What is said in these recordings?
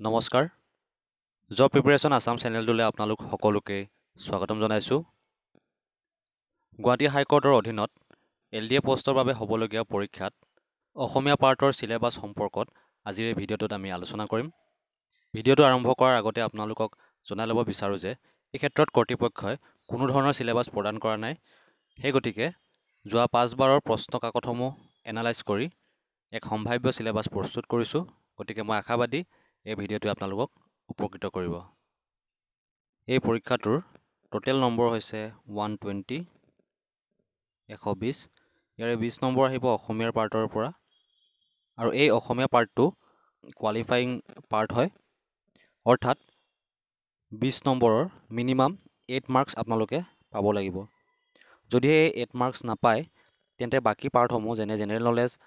নমস্কাৰ job preparation Assam চেনেলটোলৈ আপোনালোক সকলোকে স্বাগতম জনাইছোঁ গুৱাহাটী হাইকৰ্টৰ অধীনত এল ডি এ পষ্টৰ বাবে হ'বলগীয়া পৰীক্ষাত অসমীয়া পাৰ্টৰ চিলেবাছ সম্পৰ্কত আজিৰ এই ভিডিঅ'টোত আমি আলোচনা কৰিম ভিডিঅ'টো আৰম্ভ কৰাৰ আগতে আপোনালোকক জনাই ল'ব বিচাৰোঁ যে এই ক্ষেত্ৰত কৰ্তৃপক্ষই কোনো ধৰণৰ চিলেবাছ প্ৰদান কৰা নাই সেই গতিকে যোৱা পাঁচবাৰৰ প্ৰশ্ন কাকতসমূহ এনালাইজ কৰি এক সম্ভাৱ্য চিলেবাছ প্ৰস্তুত কৰিছোঁ গতিকে মই আশাবাদী এই ভিডিঅ'টোৱে আপোনালোকক উপকৃত কৰিব এই পৰীক্ষাটোৰ টোটেল নম্বৰ হৈছে ওৱান টুৱেণ্টি এশ বিছ ইয়াৰে বিছ নম্বৰ আহিব অসমীয়াৰ পাৰ্টৰ পৰা আৰু এই অসমীয়া পাৰ্টটো কোৱালিফাইং পাৰ্ট হয় অৰ্থাৎ বিছ নম্বৰৰ মিনিমাম এইট মাৰ্কছ আপোনালোকে পাব লাগিব যদিহে এই এইট মাৰ্কছ নাপায় তেন্তে বাকী পাৰ্টসমূহ যেনে জেনেৰেল নলেজ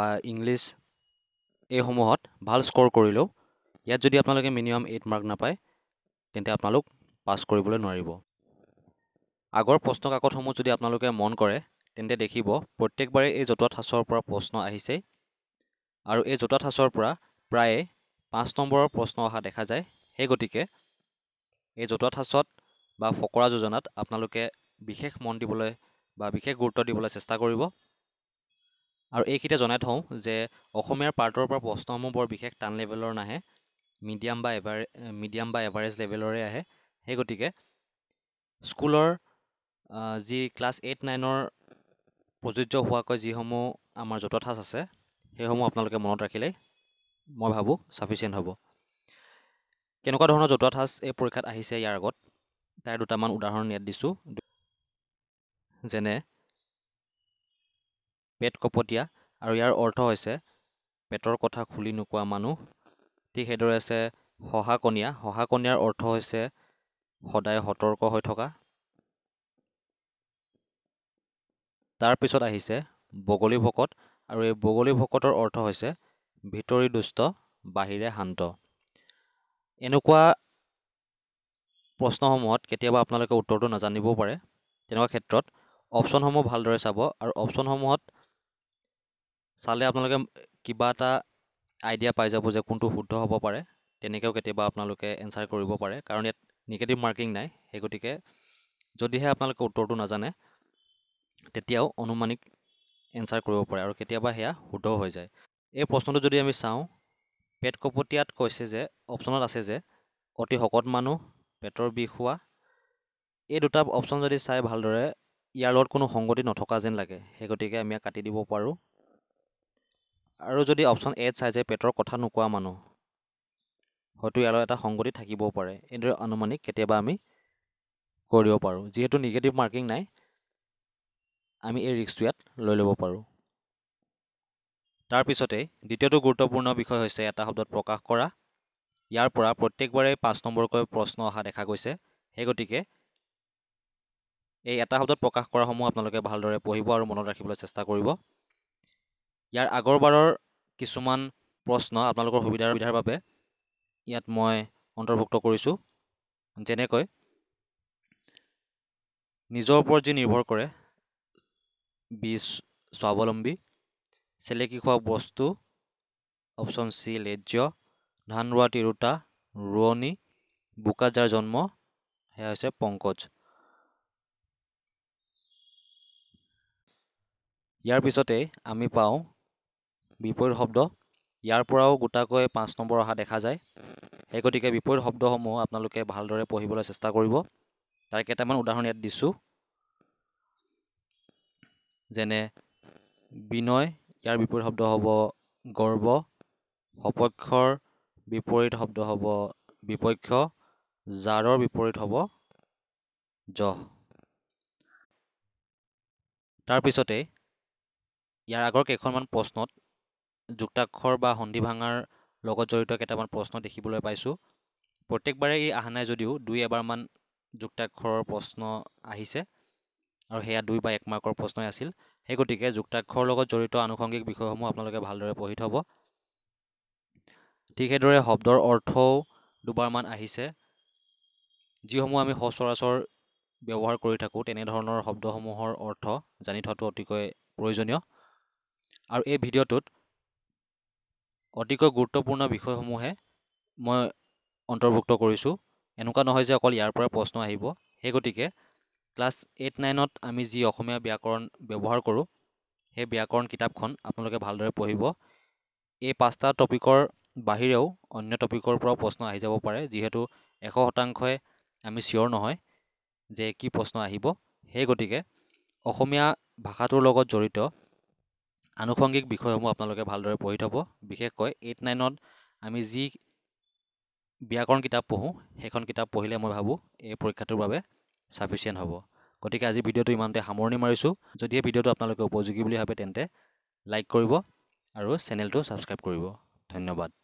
বা ইংলিছ এইসমূহত ভাল স্ক'ৰ কৰিলেও ইয়াত যদি আপোনালোকে মিনিমাম এইট মাৰ্ক নাপায় তেন্তে আপোনালোক পাছ কৰিবলৈ নোৱাৰিব আগৰ প্ৰশ্ন কাকতসমূহ যদি আপোনালোকে মন কৰে তেন্তে দেখিব প্ৰত্যেকবাৰে এই জতুৱা ঠাঁচৰ পৰা প্ৰশ্ন আহিছে আৰু এই জতুৱা ঠাঁচৰ পৰা প্ৰায়ে পাঁচ নম্বৰৰ প্ৰশ্ন অহা দেখা যায় সেই গতিকে এই জতুৱা ঠাঁচত বা ফকৰা যোজনাত আপোনালোকে বিশেষ মন দিবলৈ বা বিশেষ গুৰুত্ব দিবলৈ চেষ্টা কৰিব আৰু এইকেইটা জনাই থওঁ যে অসমীয়াৰ পাৰ্টৰ পৰা প্ৰশ্নসমূহ বৰ বিশেষ টান লেভেলৰ নাহে মিডিয়াম বা এভাৰে মিডিয়াম বা এভাৰেজ লেভেলৰে আহে সেই গতিকে স্কুলৰ যি ক্লাছ এইট নাইনৰ প্ৰযোজ্য হোৱাকৈ যিসমূহ আমাৰ জতুৱা ঠাঁচ আছে সেইসমূহ আপোনালোকে মনত ৰাখিলে মই ভাবোঁ চাফিচিয়েণ্ট হ'ব কেনেকুৱা ধৰণৰ জতুৱা ঠাঁচ এই পৰীক্ষাত আহিছে ইয়াৰ আগত তাৰ দুটামান উদাহৰণ ইয়াত দিছোঁ যেনে পেট কপটীয়া আৰু ইয়াৰ অৰ্থ হৈছে পেটৰ কথা খুলি নোকোৱা মানুহ ঠিক সেইদৰে আছে সহাকনীয়া সহাকনীয়াৰ অৰ্থ হৈছে সদায় সতৰ্ক হৈ থকা তাৰপিছত আহিছে বগলী ভকত আৰু এই বগলী ভকতৰ অৰ্থ হৈছে ভিতৰি দুষ্ট বাহিৰে শান্ত এনেকুৱা প্ৰশ্নসমূহত কেতিয়াবা আপোনালোকে উত্তৰটো নাজানিবও পাৰে তেনেকুৱা ক্ষেত্ৰত অপশ্যনসমূহ ভালদৰে চাব আৰু অপশ্যনসমূহত চালে আপোনালোকে কিবা এটা আইডিয়া পাই যাব যে কোনটো শুদ্ধ হ'ব পাৰে তেনেকৈও কেতিয়াবা আপোনালোকে এনচাৰ কৰিব পাৰে কাৰণ ইয়াত নিগেটিভ মাৰ্কিং নাই সেই গতিকে যদিহে আপোনালোকে উত্তৰটো নাজানে তেতিয়াও অনুমানিক এনচাৰ কৰিব পাৰে আৰু কেতিয়াবা সেয়া শুদ্ধ হৈ যায় এই প্ৰশ্নটো যদি আমি চাওঁ পেট কপটীয়াত কৈছে যে অপশ্যনত আছে যে অতি শকত মানুহ পেটৰ বিষ হোৱা এই দুটা অপশ্যন যদি চাই ভালদৰে ইয়াৰ লগত কোনো সংগতি নথকা যেন লাগে সেই গতিকে আমি কাটি দিব পাৰোঁ আৰু যদি অপশ্যন এত চাই যে পেটৰ কথা নোকোৱা মানুহ হয়তো ইয়াৰ এটা সংগতি থাকিবও পাৰে এনেদৰে আনুমানিক কেতিয়াবা আমি কৰিব পাৰোঁ যিহেতু নিগেটিভ মাৰ্কিং নাই আমি এই ৰিক্সটো ইয়াত লৈ ল'ব পাৰোঁ তাৰপিছতে দ্বিতীয়টো গুৰুত্বপূৰ্ণ বিষয় হৈছে এটা শব্দত প্ৰকাশ কৰা ইয়াৰ পৰা প্ৰত্যেকবাৰেই পাঁচ নম্বৰকৈ প্ৰশ্ন অহা দেখা গৈছে সেই গতিকে এই এটা শব্দত প্ৰকাশ কৰাসমূহ আপোনালোকে ভালদৰে পঢ়িব আৰু মনত ৰাখিবলৈ চেষ্টা কৰিব ইয়াৰ আগৰবাৰৰ কিছুমান প্ৰশ্ন আপোনালোকৰ সুবিধাৰ সুবিধাৰ বাবে ইয়াত মই অন্তৰ্ভুক্ত কৰিছোঁ যেনেকৈ নিজৰ ওপৰত যি নিৰ্ভৰ কৰে বীজ স্বাৱলম্বী চেলেকি খোৱা বস্তু অপশ্যন চি লেজ্য ধান ৰোৱা তিৰোতা ৰোৱনী বোকা যাৰ জন্ম সেয়া হৈছে পংকজ ইয়াৰ পিছতে আমি পাওঁ বিপৰীত শব্দ ইয়াৰ পৰাও গোটাকৈ পাঁচ নম্বৰ অহা দেখা যায় সেই গতিকে বিপৰীত শব্দসমূহ আপোনালোকে ভালদৰে পঢ়িবলৈ চেষ্টা কৰিব তাৰ কেইটামান উদাহৰণ ইয়াত দিছোঁ যেনে বিনয় ইয়াৰ বিপৰীত শব্দ হ'ব গৰ্ব সপক্ষৰ বিপৰীত শব্দ হ'ব বিপক্ষ জাৰৰ বিপৰীত হ'ব যহ তাৰপিছতে ইয়াৰ আগৰ কেইখনমান প্ৰশ্নত যুক্তাক্ষৰ বা সন্ধি ভাঙাৰ লগত জড়িত কেইটামান প্ৰশ্ন দেখিবলৈ পাইছোঁ প্ৰত্যেকবাৰে ই অহা নাই যদিও দুই এবাৰমান যুক্তাক্ষৰৰ প্ৰশ্ন আহিছে আৰু সেয়া দুই বা এক মাৰ্কৰ প্ৰশ্নই আছিল সেই গতিকে যুক্তাক্ষৰ লগত জড়িত আনুষংগিক বিষয়সমূহ আপোনালোকে ভালদৰে পঢ়ি থ'ব ঠিক সেইদৰে শব্দৰ অৰ্থও দুবাৰমান আহিছে যিসমূহ আমি সচৰাচৰ ব্যৱহাৰ কৰি থাকোঁ তেনেধৰণৰ শব্দসমূহৰ অৰ্থ জানি থোৱাটো অতিকৈ প্ৰয়োজনীয় আৰু এই ভিডিঅ'টোত অতিকৈ গুৰুত্বপূৰ্ণ বিষয়সমূহে মই অন্তৰ্ভুক্ত কৰিছোঁ এনেকুৱা নহয় যে অকল ইয়াৰ পৰা প্ৰশ্ন আহিব সেই গতিকে ক্লাছ এইট নাইনত আমি যি অসমীয়া ব্যাকৰণ ব্যৱহাৰ কৰোঁ সেই ব্যাকৰণ কিতাপখন আপোনালোকে ভালদৰে পঢ়িব এই পাঁচটা টপিকৰ বাহিৰেও অন্য টপিকৰ পৰাও প্ৰশ্ন আহি যাব পাৰে যিহেতু এশ শতাংশই আমি চিয়'ৰ নহয় যে কি প্ৰশ্ন আহিব সেই গতিকে অসমীয়া ভাষাটোৰ লগত জড়িত আনুষঙ্গিক বিষয়সমূহ আপোনালোকে ভালদৰে পঢ়ি থ'ব বিশেষকৈ এইট নাইনত আমি যি ব্যাকৰণ কিতাপ পঢ়োঁ সেইখন কিতাপ পঢ়িলে মই ভাবোঁ এই পৰীক্ষাটোৰ বাবে চাফিচিয়েণ্ট হ'ব গতিকে আজি ভিডিঅ'টো ইমানতে সামৰণি মাৰিছোঁ যদিহে ভিডিঅ'টো আপোনালোকে উপযোগী বুলি ভাবে তেন্তে লাইক কৰিব আৰু চেনেলটো ছাবস্ক্ৰাইব কৰিব ধন্যবাদ